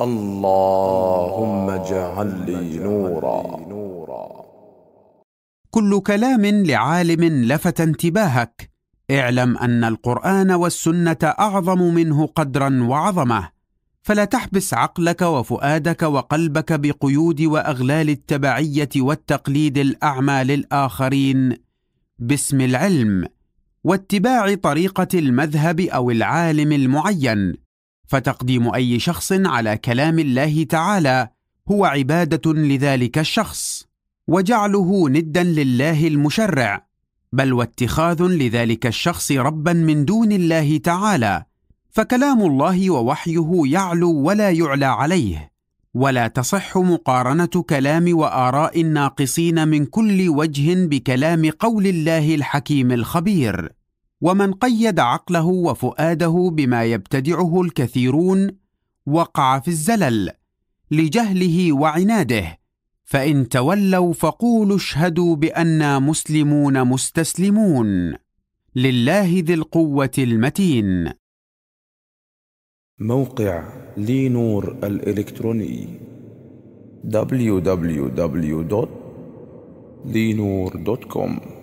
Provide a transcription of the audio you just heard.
اللهم اجعل لي نورا كل كلام لعالم لفت انتباهك اعلم ان القران والسنه اعظم منه قدرا وعظمه فلا تحبس عقلك وفؤادك وقلبك بقيود واغلال التبعيه والتقليد الاعمى للاخرين باسم العلم واتباع طريقه المذهب او العالم المعين فتقديم أي شخص على كلام الله تعالى هو عبادة لذلك الشخص وجعله ندا لله المشرع بل واتخاذ لذلك الشخص ربا من دون الله تعالى فكلام الله ووحيه يعلو ولا يعلى عليه ولا تصح مقارنه كلام واراء الناقصين من كل وجه بكلام قول الله الحكيم الخبير ومن قيد عقله وفؤاده بما يبتدعه الكثيرون وقع في الزلل لجهله وعناده فان تولوا فقولوا اشهدوا بانا مسلمون مستسلمون لله ذي القوه المتين موقع لينور الالكتروني www.linur.com